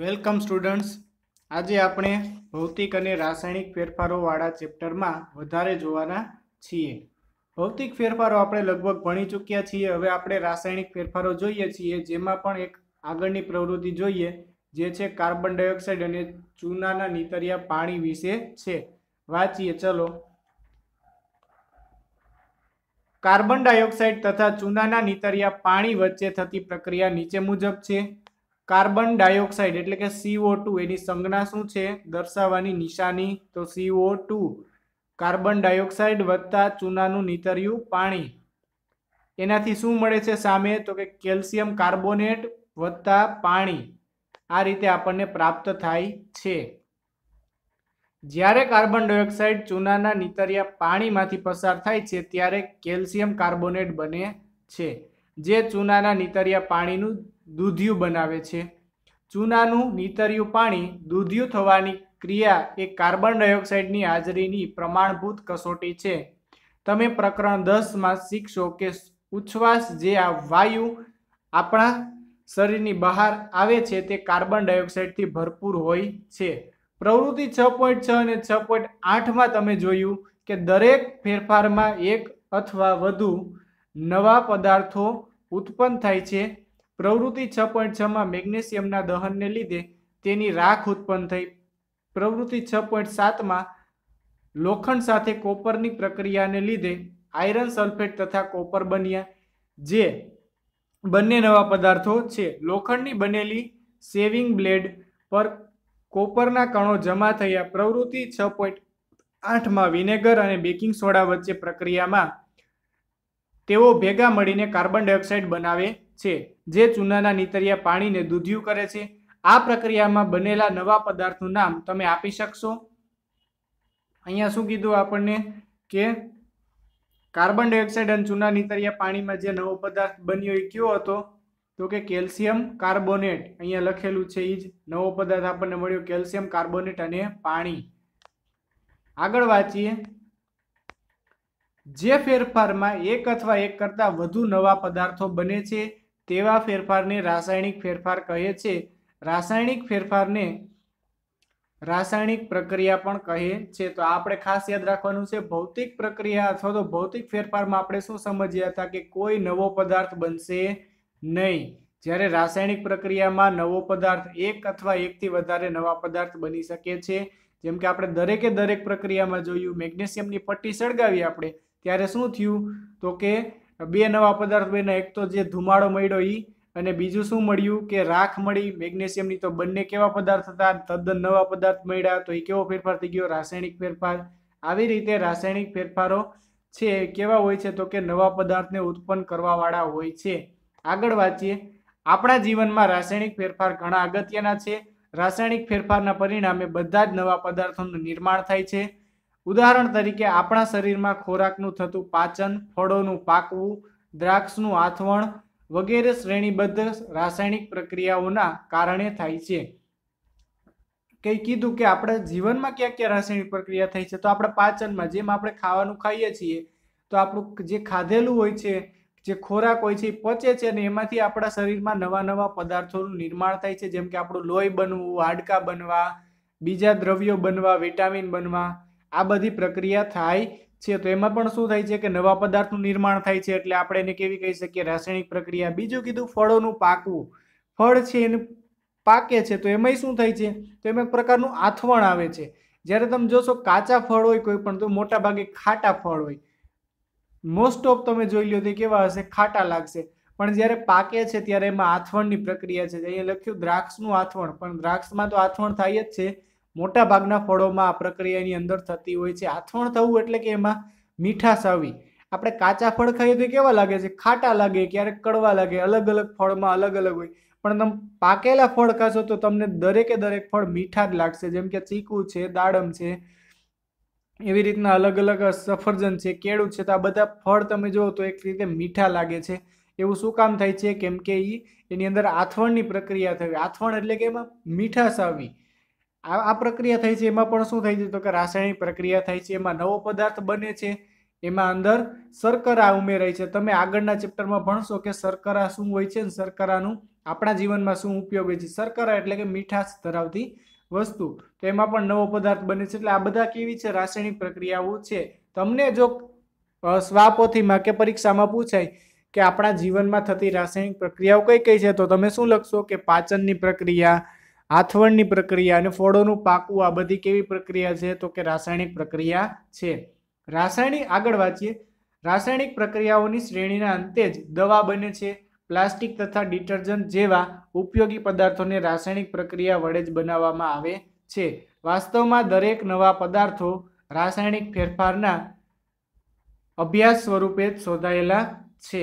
welcome students આજે આપણે ભૌતિક અને રાસાયણિક ફેરફારોવાળા ચેપ્ટરમાં વધારે જોવાના છીએ ભૌતિક ફેરફારો આપણે લગભગ ભણી ચૂક્યા છીએ હવે આપણે રાસાયણિક ફેરફારો જોઈએ છીએ જેમાં પણ એક આગળની પ્રવૃત્તિ જોઈએ જે છે કાર્બન ડાયોક્સાઇડ અને ચૂનાના નીતરિયા પાણી વિશે છે વાંચીએ ચલો કાર્બન ડાયોક્સાઇડ તથા ચૂનાના નીતરિયા પાણી વચ્ચે થતી પ્રક્રિયા નીચે મુજબ છે કાર્બન ડાયોક્સાઇડ એટલે કે સીઓ ટુ એની સંજ્ઞા શું છે દર્શાવવાની નિશાની તો સીઓ ટુ કાર્બન ડાયોક્સાઇડ વધતા ચૂનાનું નીતર્યું પાણી એનાથી શું મળે છે સામે તો કે કેલ્શિયમ કાર્બોનેટ વત્તા પાણી આ રીતે આપણને પ્રાપ્ત થાય છે જ્યારે કાર્બન ડાયોક્સાઇડ ચૂનાના નીતર્યા પાણીમાંથી પસાર થાય છે ત્યારે કેલ્શિયમ કાર્બોનેટ બને છે જે ચૂનાના નીતર્યા પાણીનું દૂધિયું બનાવે છે ચૂનાનું નીતર્યું પાણી દૂધિયું થવાની ક્રિયા એ કાર્બન ડાયોક્સાઇડની હાજરીની પ્રમાણભૂત કસોટી છે તમે પ્રકરણ દસમાં શીખશો કે ઉચ્છવાસ જે આ વાયુ આપણા શરીરની બહાર આવે છે તે કાર્બન ડાયોક્સાઇડથી ભરપૂર હોય છે પ્રવૃત્તિ છ પોઈન્ટ છ અને છ પોઈન્ટ આઠમાં તમે જોયું કે દરેક ફેરફારમાં એક અથવા વધુ નવા પદાર્થો ઉત્પન્ન થાય છે પ્રવૃત્તિ છ પોઈન્ટ છમાં મેગ્નેશિયમના દહનને લીધે તેની રાખ ઉત્પન્ન થઈ પ્રવૃત્તિ છ પોઈન્ટ સાતમાં લોખંડ સાથે કોપરની પ્રક્રિયાને લીધે આયરન સલ્ફેટ તથા કોપર બન્યા જે બંને નવા પદાર્થો છે લોખંડની બનેલી સેવિંગ બ્લેડ પર કોપરના કણો જમા થયા પ્રવૃત્તિ છ પોઈન્ટ આઠમાં વિનેગર અને બેકિંગ સોડા વચ્ચે પ્રક્રિયામાં તેઓ ભેગા મળીને કાર્બન ડાયોક્સાઇડ બનાવે છે જે ચૂનાના નીતરિયા પાણીને દૂધિયું કરે છે આ પ્રક્રિયામાં બનેલા નવા પદાર્થનું નામ તમે આપી શકશો અહીંયા શું કીધું આપણને કે કાર્બન ડાયોક્સાઇડ અને ચૂના નીતરિયા પાણીમાં જે નવો પદાર્થ બન્યો એ કયો હતો તો કે કેલ્શિયમ કાર્બોનેટ અહીંયા લખેલું છે એ જ નવો પદાર્થ આપણને મળ્યો કેલ્શિયમ કાર્બોનેટ અને પાણી આગળ વાંચીએ જે ફેરફારમાં એક અથવા એક કરતાં વધુ નવા પદાર્થો બને છે તેવા ફેરફારને રાસાયણિક ફેરફાર કહે છે રાસાયણિક ફેરફારને રાસાયણિક પ્રક્રિયા પણ કહે છે તો આપણે ખાસ યાદ રાખવાનું છે ભૌતિક પ્રક્રિયા અથવા તો ભૌતિક ફેરફારમાં આપણે શું સમજ્યા હતા કે કોઈ નવો પદાર્થ બનશે નહીં જ્યારે રાસાયણિક પ્રક્રિયામાં નવો પદાર્થ એક અથવા એકથી વધારે નવા પદાર્થ બની શકે છે જેમ કે આપણે દરેકે દરેક પ્રક્રિયામાં જોયું મેગ્નેશિયમની પટ્ટી સળગાવી આપણે ત્યારે શું થયું તો કે બે નવા પદાર્થ બન્યા એક તો જે ધુમાડો મળ્યો એ અને બીજું શું મળ્યું કે રાખ મળી મેગ્નેશિયમની તો બંને કેવા પદાર્થ હતા તદ્દન નવા પદાર્થ મળ્યા તો એ કેવો ફેરફાર થઈ ગયો રાસાયણિક ફેરફાર આવી રીતે રાસાયણિક ફેરફારો છે કેવા હોય છે તો કે નવા પદાર્થને ઉત્પન્ન કરવાવાળા હોય છે આગળ વાંચીએ આપણા જીવનમાં રાસાયણિક ફેરફાર ઘણા અગત્યના છે રાસાયણિક ફેરફારના પરિણામે બધા જ નવા પદાર્થોનું નિર્માણ થાય છે ઉદાહરણ તરીકે આપણા શરીરમાં ખોરાકનું થતું પાચન ફળોનું પાકવું દ્રાક્ષનું આથવણ વગેરે શ્રેણીબદ્ધ રાસાયણિક પ્રક્રિયાઓના કારણે થાય છે કંઈ કીધું કે આપણે જીવનમાં ક્યાં ક્યાં રાસાયણિક પ્રક્રિયા થઈ છે તો આપણે પાચનમાં જેમ આપણે ખાવાનું ખાઈએ છીએ તો આપણું જે ખાધેલું હોય છે જે ખોરાક હોય છે એ પચે છે અને એમાંથી આપણા શરીરમાં નવા નવા પદાર્થોનું નિર્માણ થાય છે જેમ કે આપણું લોહી બનવું હાડકા બનવા બીજા દ્રવ્યો બનવા વિટામિન બનવા આ બધી પ્રક્રિયા થાય છે તો એમાં પણ શું થાય છે કે નવા પદાર્થનું નિર્માણ થાય છે એટલે આપણે એને કેવી કહી શકીએ રાસાયણિક પ્રક્રિયા બીજું કીધું ફળોનું પાકવું ફળ છે એનું પાકે છે તો એમાંય શું થાય છે તો એમાં એક પ્રકારનું આથવણ આવે છે જ્યારે તમે જોશો કાચા ફળ હોય કોઈ પણ તો મોટા ભાગે ખાટા ફળ હોય મોસ્ટ ઓફ તમે જોઈ લો તો કેવા હશે ખાટા લાગશે પણ જ્યારે પાકે છે ત્યારે એમાં આથવણની પ્રક્રિયા છે અહીંયા લખ્યું દ્રાક્ષનું આથવણ પણ દ્રાક્ષમાં તો આથવણ થાય જ છે મોટા ભાગના ફળોમાં આ પ્રક્રિયાની અંદર થતી હોય છે આથવણ થવું એટલે કે એમાં મીઠાશ આવી આપણે કાચા ફળ ખાઈએ તો કેવા લાગે છે ખાટા લાગે ક્યારેક કડવા લાગે અલગ અલગ ફળમાં અલગ અલગ હોય પણ તમે પાકેલા ફળ ખાશો તો તમને દરેકે દરેક ફળ મીઠા જ લાગશે જેમ કે ચીકુ છે દાડમ છે એવી રીતના અલગ અલગ સફરજન છે કેળું છે તો આ બધા ફળ તમે જુઓ તો એક રીતે મીઠા લાગે છે એવું શું કામ થાય છે કેમ કે એ એની અંદર આથવણની પ્રક્રિયા થવી આથવણ એટલે કે એમાં મીઠાશ આવી આ આ પ્રક્રિયા થઈ છે એમાં પણ શું થઈ છે તો કે રાસાયણિક પ્રક્રિયા થાય છે એમાં નવો પદાર્થ બને છે એમાં અંદર શર્કરા ઉમેરાય છે તમે આગળના ચેપ્ટરમાં ભણશો કે શર્કરા શું હોય છે અને શર્કરાનું આપણા જીવનમાં શું ઉપયોગ હોય છે શર્કરા એટલે કે મીઠાશ ધરાવતી વસ્તુ તો એમાં પણ નવો પદાર્થ બને છે એટલે આ બધા કેવી છે રાસાયણિક પ્રક્રિયાઓ છે તમને જો સ્વાપોથીમાં કે પરીક્ષામાં પૂછાય કે આપણા જીવનમાં થતી રાસાયણિક પ્રક્રિયાઓ કઈ કઈ છે તો તમે શું લખશો કે પાચનની પ્રક્રિયા આથવણની પ્રક્રિયા અને ફળોનું પાકવું આ બધી કેવી પ્રક્રિયા છે તો કે રાસાયણિક પ્રક્રિયા છે રાસાયણિક આગળ વાંચીએ રાસાયણિક પ્રક્રિયાઓની શ્રેણીના અંતે જ દવા બને છે પ્લાસ્ટિક તથા ડિટર્જન્ટ જેવા ઉપયોગી પદાર્થોને રાસાયણિક પ્રક્રિયા વડે જ બનાવવામાં આવે છે વાસ્તવમાં દરેક નવા પદાર્થો રાસાયણિક ફેરફારના અભ્યાસ સ્વરૂપે જ શોધાયેલા છે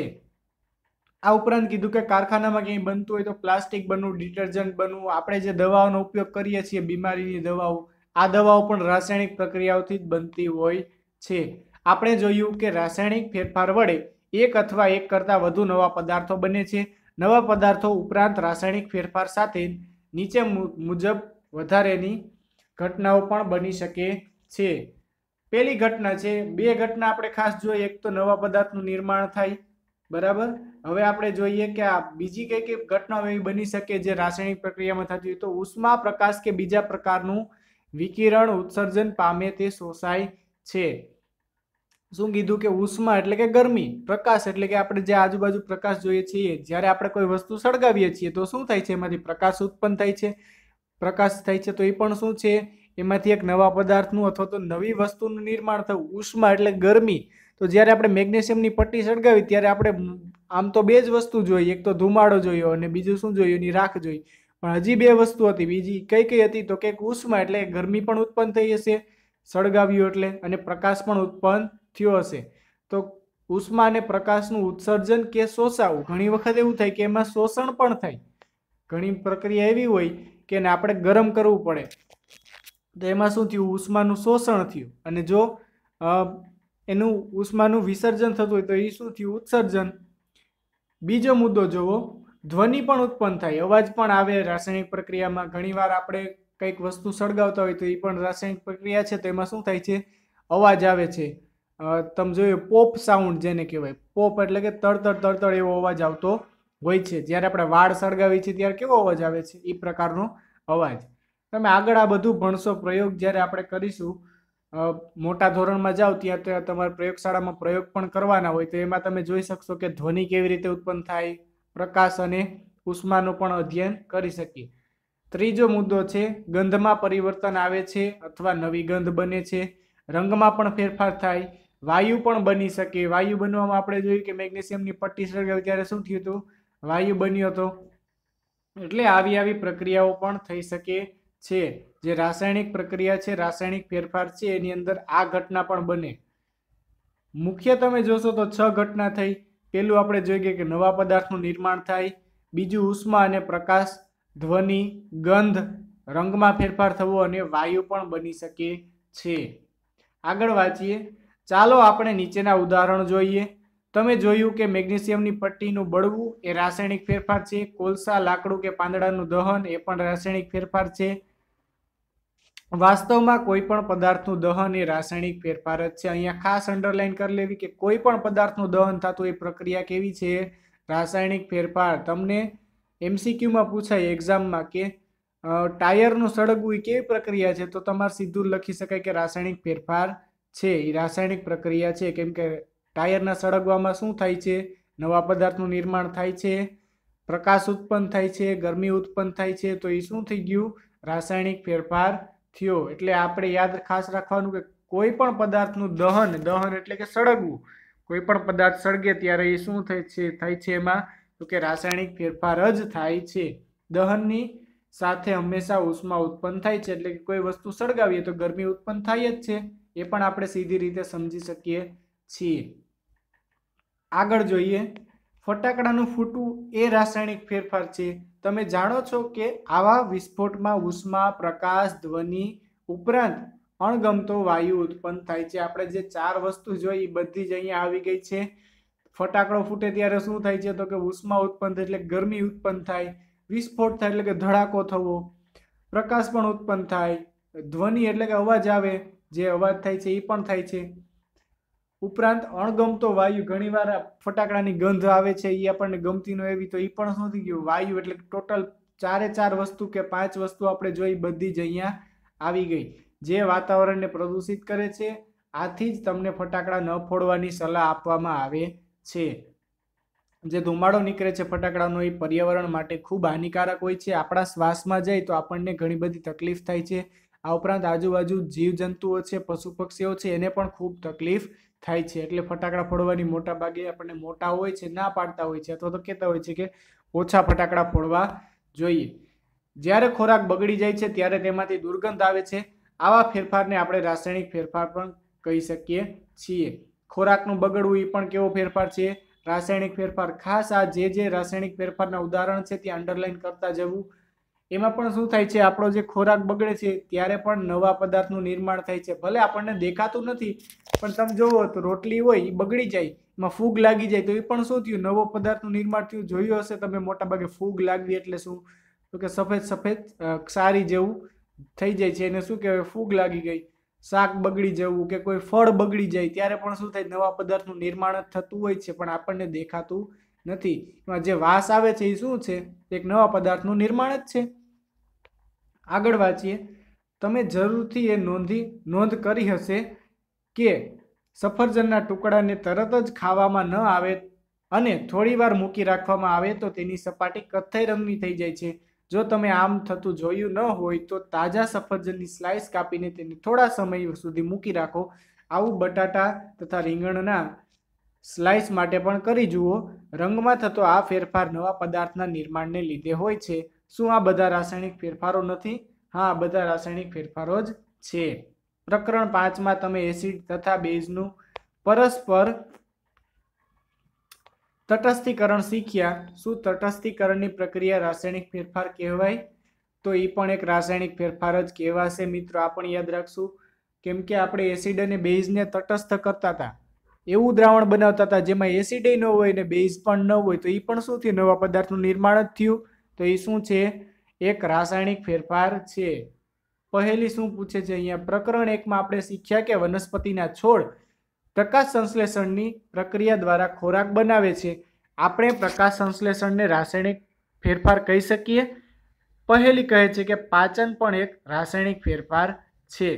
આ ઉપરાંત કીધું કે કારખાનામાં ક્યાંય બનતું હોય તો પ્લાસ્ટિક બનવું ડિટર્જન્ટ બનવું આપણે જે દવાઓનો ઉપયોગ કરીએ છીએ બીમારીની દવાઓ આ દવાઓ પણ રાસાયણિક પ્રક્રિયાઓથી જ બનતી હોય છે આપણે જોયું કે રાસાયણિક ફેરફાર વડે એક અથવા એક કરતાં વધુ નવા પદાર્થો બને છે નવા પદાર્થો ઉપરાંત રાસાયણિક ફેરફાર સાથે નીચે મુજબ વધારેની ઘટનાઓ પણ બની શકે છે પહેલી ઘટના છે બે ઘટના આપણે ખાસ જોઈએ એક તો નવા પદાર્થનું નિર્માણ થાય બરાબર હવે આપણે જોઈએ કે આ બીજી કઈ કઈ ઘટનાઓ એવી બની શકે જે રાસાયણિક પ્રક્રિયામાં થતી હોય તો ઉષ્મા પ્રકાશ કે બીજા પ્રકારનું વિકિરણ ઉત્સર્જન પામે તે શોષાય છે શું કીધું કે ઉષ્મા એટલે કે ગરમી પ્રકાશ એટલે કે આપણે જે આજુબાજુ પ્રકાશ જોઈએ છીએ જ્યારે આપણે કોઈ વસ્તુ સળગાવીએ છીએ તો શું થાય છે એમાંથી પ્રકાશ ઉત્પન્ન થાય છે પ્રકાશ થાય છે તો એ પણ શું છે એમાંથી એક નવા પદાર્થનું અથવા તો નવી વસ્તુનું નિર્માણ થયું ઉષ્મા એટલે ગરમી તો જ્યારે આપણે મેગ્નેશિયમની પટ્ટી સળગાવી ત્યારે આપણે આમ તો બે જ વસ્તુ જોઈએ એક તો ધુમાડો જોયો અને બીજું શું જોયું એની રાખ જોઈ પણ હજી બે વસ્તુ હતી બીજી કઈ કઈ હતી તો કે ઉષ્મા એટલે ગરમી પણ ઉત્પન્ન થઈ હશે સળગાવ્યું એટલે અને પ્રકાશ પણ ઉત્પન્ન થયો હશે તો ઉષ્મા અને પ્રકાશનું ઉત્સર્જન કે શોષાવું ઘણી વખત એવું થાય કે એમાં શોષણ પણ થાય ઘણી પ્રક્રિયા એવી હોય કે આપણે ગરમ કરવું પડે તો એમાં શું થયું ઉષ્માનું શોષણ થયું અને જો એનું ઉષ્માનું વિસર્જન થતું હોય તો એ શું થયું ઉત્સર્જન બીજો મુદ્દો જોવો ધ્વનિ પણ ઉત્પન્ન થાય અવાજ પણ આવે રાસાયણિક પ્રક્રિયામાં ઘણીવાર આપણે કંઈક વસ્તુ સળગાવતા હોય તો એ પણ રાસાયણિક પ્રક્રિયા છે તો એમાં શું થાય છે અવાજ આવે છે તમે જોઈએ પોપ સાઉન્ડ જેને કહેવાય પોપ એટલે કે તળતળ તળતળ એવો અવાજ આવતો હોય છે જ્યારે આપણે વાળ સળગાવીએ છીએ ત્યારે કેવો અવાજ આવે છે એ પ્રકારનો અવાજ તમે આગળ આ બધું ભણશો પ્રયોગ જ્યારે આપણે કરીશું મોટા ધોરણમાં જાઓ ત્યાં તો તમારે પ્રયોગશાળામાં પ્રયોગ પણ કરવાના હોય તો એમાં તમે જોઈ શકશો કે ધ્વનિ કેવી રીતે ઉત્પન્ન થાય પ્રકાશ અને ઉષ્માનું પણ અધ્યયન કરી શકીએ ત્રીજો મુદ્દો છે ગંધમાં પરિવર્તન આવે છે અથવા નવી ગંધ બને છે રંગમાં પણ ફેરફાર થાય વાયુ પણ બની શકે વાયુ બનવામાં આપણે જોયું કે મેગ્નેશિયમની પટ્ટી સળગાવી ત્યારે શું થયું હતું વાયુ બન્યો હતો એટલે આવી આવી પ્રક્રિયાઓ પણ થઈ શકે છે જે રાસાયણિક પ્રક્રિયા છે રાસાયણિક ફેરફાર છે એની અંદર આ ઘટના પણ બને મુખ્ય તમે જોશો તો છ ઘટના થઈ પહેલું આપણે જોઈએ કે નવા પદાર્થનું નિર્માણ થાય બીજું ઉષ્મા અને પ્રકાશ ધ્વનિ ગંધ રંગમાં ફેરફાર થવો અને વાયુ પણ બની શકે છે આગળ વાંચીએ ચાલો આપણે નીચેના ઉદાહરણ જોઈએ તમે જોયું કે મેગ્નેશિયમની પટ્ટીનું બળવું એ રાસાયણિક ફેરફાર છે કોલસા લાકડું કે પાંદડાનું દહન એ પણ રાસાયણિક ફેરફાર છે વાસ્તવમાં કોઈ પણ પદાર્થનું દહન એ રાસાયણિક ફેરફાર જ છે અહીંયા ખાસ અંડરલાઇન કરી લેવી કે કોઈ પણ પદાર્થનું દહન થતું એ પ્રક્રિયા કેવી છે રાસાયણિક ફેરફાર તમને એમસીક્યુમાં પૂછાય એક્ઝામમાં કે ટાયરનું સળગવું એ કેવી પ્રક્રિયા છે તો તમારે સીધું લખી શકાય કે રાસાયણિક ફેરફાર છે એ રાસાયણિક પ્રક્રિયા છે કેમ કે ટાયરના સળગવામાં શું થાય છે નવા પદાર્થનું નિર્માણ થાય છે પ્રકાશ ઉત્પન્ન થાય છે ગરમી ઉત્પન્ન થાય છે તો એ શું થઈ ગયું રાસાયણિક ફેરફાર થયો એટલે આપણે યાદ ખાસ રાખવાનું કે કોઈ પણ પદાર્થનું દહન દહન એટલે કે સળગવું કોઈ પણ પદાર્થ સળગે ત્યારે એ શું થાય છે થાય છે એમાં તો કે રાસાયણિક ફેરફાર જ થાય છે દહનની સાથે હંમેશા ઉષ્મા ઉત્પન્ન થાય છે એટલે કે કોઈ વસ્તુ સળગાવીએ તો ગરમી ઉત્પન્ન થાય જ છે એ પણ આપણે સીધી રીતે સમજી શકીએ છીએ આગળ જોઈએ ફટાકડાનું ફૂટવું એ રાસાયણિક ફેરફાર છે તમે જાણો છો કે આવા વિસ્ફોટમાં ઉષ્મા પ્રકાશ ધ્વનિ ઉપરાંત અણગમતો વાયુ ઉત્પન્ન થાય છે આપણે જે ચાર વસ્તુ જોઈ એ બધી જ અહીંયા આવી ગઈ છે ફટાકડો ફૂટે ત્યારે શું થાય છે તો કે ઉષ્મા ઉત્પન્ન થાય એટલે ગરમી ઉત્પન્ન થાય વિસ્ફોટ થાય એટલે કે ધડાકો થવો પ્રકાશ પણ ઉત્પન્ન થાય ધ્વનિ એટલે કે અવાજ આવે જે અવાજ થાય છે એ પણ થાય છે ઉપરાંત અણગમતો વાયુ ઘણીવાર ફટાકડાની ગંધ આવે છે એ આપણને ગમતી ન એવી તો એ પણ શું થઈ ગયું વાયુ એટલે ટોટલ ચારે ચાર વસ્તુ કે પાંચ વસ્તુ આપણે જોઈ બધી જ અહીંયા આવી ગઈ જે વાતાવરણને પ્રદૂષિત કરે છે આથી જ તમને ફટાકડા ન ફોડવાની સલાહ આપવામાં આવે છે જે ધુમાડો નીકળે છે ફટાકડાનો એ પર્યાવરણ માટે ખૂબ હાનિકારક હોય છે આપણા શ્વાસમાં જાય તો આપણને ઘણી બધી તકલીફ થાય છે આ ઉપરાંત આજુબાજુ જીવજંતુઓ છે પશુ પક્ષીઓ છે એને પણ ખૂબ તકલીફ થાય છે એટલે ફટાકડા ફોડવાની મોટા ભાગે આપણને મોટા હોય છે ના પાડતા હોય છે અથવા તો કહેતા હોય છે કે ઓછા ફટાકડા ફોડવા જોઈએ જ્યારે ખોરાક બગડી જાય છે ત્યારે તેમાંથી દુર્ગંધ આવે છે આવા ફેરફારને આપણે રાસાયણિક ફેરફાર પણ કહી શકીએ છીએ ખોરાકનું બગડવું એ પણ કેવો ફેરફાર છે રાસાયણિક ફેરફાર ખાસ આ જે જે રાસાયણિક ફેરફારના ઉદાહરણ છે ત્યાં અંડરલાઇન કરતા જવું એમાં પણ શું થાય છે આપણો જે ખોરાક બગડે છે ત્યારે પણ નવા પદાર્થનું નિર્માણ થાય છે ભલે આપણને દેખાતું નથી પણ તમે જોવો તો રોટલી હોય એ બગડી જાય એમાં ફૂગ લાગી જાય તો એ પણ શું થયું નવો પદાર્થનું નિર્માણ થયું જોયું હશે તમે મોટાભાગે ફૂગ લાગવી એટલે શું તો કે સફેદ સફેદ સારી જેવું થઈ જાય છે એને શું કહેવાય ફૂગ લાગી ગઈ શાક બગડી જવું કે કોઈ ફળ બગડી જાય ત્યારે પણ શું થાય નવા પદાર્થનું નિર્માણ થતું હોય છે પણ આપણને દેખાતું નથી એમાં જે વાસ આવે છે એ શું છે એક નવા પદાર્થનું નિર્માણ જ છે આગળ વાંચીએ તમે જરૂરથી એ નોંધી નોંધ કરી હશે કે સફરજનના ટુકડાને તરત જ ખાવામાં ન આવે અને થોડીવાર મૂકી રાખવામાં આવે તો તેની સપાટી કથ્થઈ રંગની થઈ જાય છે જો તમે આમ થતું જોયું ન હોય તો તાજા સફરજનની સ્લાઇસ કાપીને તેને થોડા સમય સુધી મૂકી રાખો આવું બટાટા તથા રીંગણના સ્લાઇસ માટે પણ કરી જુઓ રંગમાં થતો આ ફેરફાર નવા પદાર્થના નિર્માણને લીધે હોય છે શું આ બધા રાસાયણિક ફેરફારો નથી હા આ બધા રાસાયણિક ફેરફારો જ છે પ્રકરણ પાંચમાં તમે એસિડ તથા બેઝનું પરસ્પર તટસ્થીકરણ શીખ્યા શું તટસ્થીકરણની પ્રક્રિયા રાસાયણિક ફેરફાર કહેવાય તો એ પણ એક રાસાયણિક ફેરફાર જ કહેવાશે મિત્રો આ પણ યાદ રાખશું કેમ કે આપણે એસિડ અને બેઝને તટસ્થ કરતા હતા એવું દ્રાવણ બનાવતા હતા જેમાં એસિડે ન હોય ને બેઝ પણ ન હોય તો એ પણ શું થયું નવા પદાર્થનું નિર્માણ જ થયું તો એ શું છે એક રાસાયણિક ફેરફાર છે પહેલી શું પૂછે છે અહીંયા પ્રકરણ એકમાં આપણે શીખ્યા કે વનસ્પતિના છોડ પ્રકાશ સંશ્લેષણની પ્રક્રિયા દ્વારા ખોરાક બનાવે છે આપણે પ્રકાશ સંશ્લેષણને રાસાયણિક ફેરફાર કહી શકીએ પહેલી કહે છે કે પાચન પણ એક રાસાયણિક ફેરફાર છે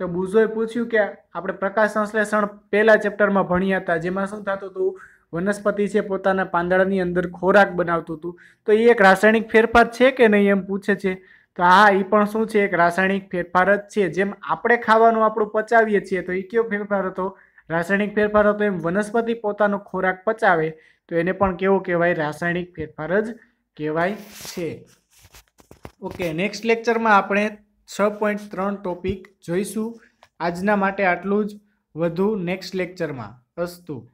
તો બુઝોએ પૂછ્યું કે આપણે પ્રકાશ સંશ્લેષણ પહેલા ચેપ્ટરમાં ભણ્યા હતા જેમાં શું થતું હતું વનસ્પતિ છે પોતાના પાંદડાની અંદર ખોરાક બનાવતું હતું તો એ એક રાસાયણિક ફેરફાર છે કે નહીં એમ પૂછે છે તો હા એ પણ શું છે એક રાસાયણિક ફેરફાર જ છે જેમ આપણે ખાવાનું આપણું પચાવીએ છીએ તો એ કયો ફેરફાર હતો રાસાયણિક ફેરફાર હતો એમ વનસ્પતિ પોતાનો ખોરાક પચાવે તો એને પણ કેવો કહેવાય રાસાયણિક ફેરફાર જ કહેવાય છે ઓકે નેક્સ્ટ લેક્ચરમાં આપણે છ પોઈન્ટ ત્રણ ટોપિક જોઈશું આજના માટે આટલું જ વધુ નેક્સ્ટ લેક્ચરમાં અસ્તુ